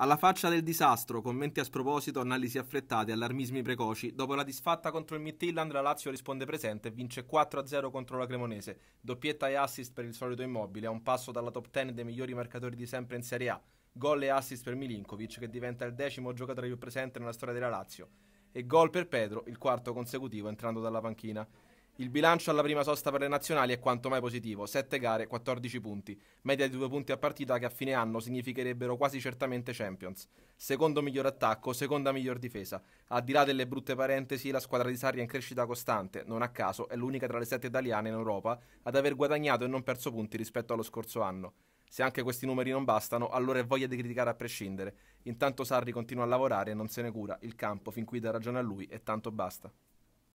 Alla faccia del disastro, commenti a sproposito, analisi affrettate, allarmismi precoci. Dopo la disfatta contro il Midtjylland, la Lazio risponde presente e vince 4-0 contro la Cremonese. Doppietta e assist per il solito immobile, a un passo dalla top 10 dei migliori marcatori di sempre in Serie A. Gol e assist per Milinkovic, che diventa il decimo giocatore più presente nella storia della Lazio. E gol per Pedro, il quarto consecutivo entrando dalla panchina. Il bilancio alla prima sosta per le nazionali è quanto mai positivo, 7 gare, 14 punti, media di 2 punti a partita che a fine anno significherebbero quasi certamente Champions. Secondo miglior attacco, seconda miglior difesa. Al di là delle brutte parentesi, la squadra di Sarri è in crescita costante, non a caso è l'unica tra le 7 italiane in Europa ad aver guadagnato e non perso punti rispetto allo scorso anno. Se anche questi numeri non bastano, allora è voglia di criticare a prescindere. Intanto Sarri continua a lavorare e non se ne cura. Il campo fin qui dà ragione a lui e tanto basta.